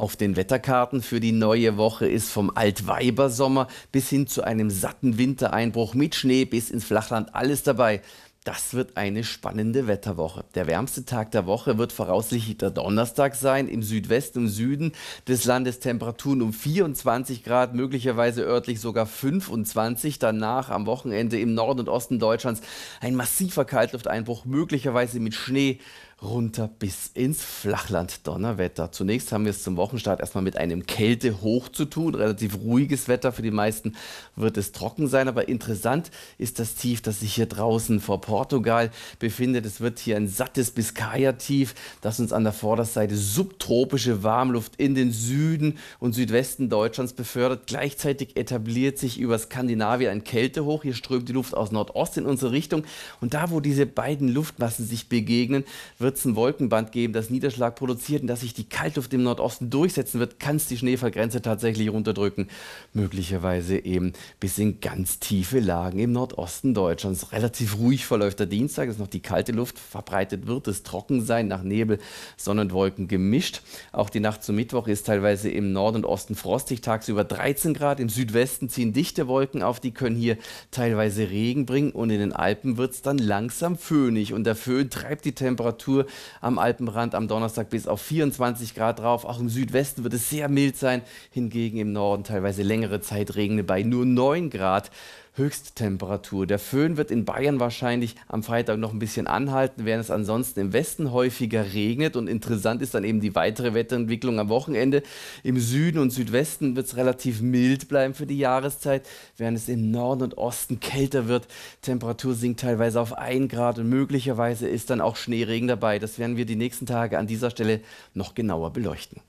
Auf den Wetterkarten für die neue Woche ist vom Altweibersommer bis hin zu einem satten Wintereinbruch mit Schnee bis ins Flachland alles dabei. Das wird eine spannende Wetterwoche. Der wärmste Tag der Woche wird voraussichtlich der Donnerstag sein. Im Südwesten und Süden des Landes Temperaturen um 24 Grad, möglicherweise örtlich sogar 25. Danach am Wochenende im Norden und Osten Deutschlands ein massiver Kaltlufteinbruch, möglicherweise mit Schnee runter bis ins Flachland. Donnerwetter. Zunächst haben wir es zum Wochenstart erstmal mit einem Kältehoch zu tun. Relativ ruhiges Wetter. Für die meisten wird es trocken sein. Aber interessant ist das Tief, das sich hier draußen vor Portugal befindet. Es wird hier ein sattes Biskaya-Tief, das uns an der Vorderseite subtropische Warmluft in den Süden und Südwesten Deutschlands befördert. Gleichzeitig etabliert sich über Skandinavien ein Kältehoch. Hier strömt die Luft aus Nordost in unsere Richtung. Und da, wo diese beiden Luftmassen sich begegnen, wird ein Wolkenband geben, das Niederschlag produziert und dass sich die Kaltluft im Nordosten durchsetzen wird, kann es die Schneefallgrenze tatsächlich runterdrücken. Möglicherweise eben bis in ganz tiefe Lagen im Nordosten Deutschlands. Relativ ruhig verläuft der Dienstag, dass noch die kalte Luft verbreitet wird, es trocken sein, nach Nebel, Sonne und Wolken gemischt. Auch die Nacht zum Mittwoch ist teilweise im Nord- und Osten frostig, tagsüber 13 Grad, im Südwesten ziehen dichte Wolken auf, die können hier teilweise Regen bringen und in den Alpen wird es dann langsam föhnig und der Föhn treibt die Temperatur Temperatur am Alpenrand am Donnerstag bis auf 24 Grad drauf. Auch im Südwesten wird es sehr mild sein, hingegen im Norden teilweise längere Zeit regende bei nur 9 Grad. Höchsttemperatur. Der Föhn wird in Bayern wahrscheinlich am Freitag noch ein bisschen anhalten, während es ansonsten im Westen häufiger regnet. Und interessant ist dann eben die weitere Wetterentwicklung am Wochenende. Im Süden und Südwesten wird es relativ mild bleiben für die Jahreszeit, während es im Norden und Osten kälter wird. Temperatur sinkt teilweise auf 1 Grad und möglicherweise ist dann auch Schneeregen dabei. Das werden wir die nächsten Tage an dieser Stelle noch genauer beleuchten.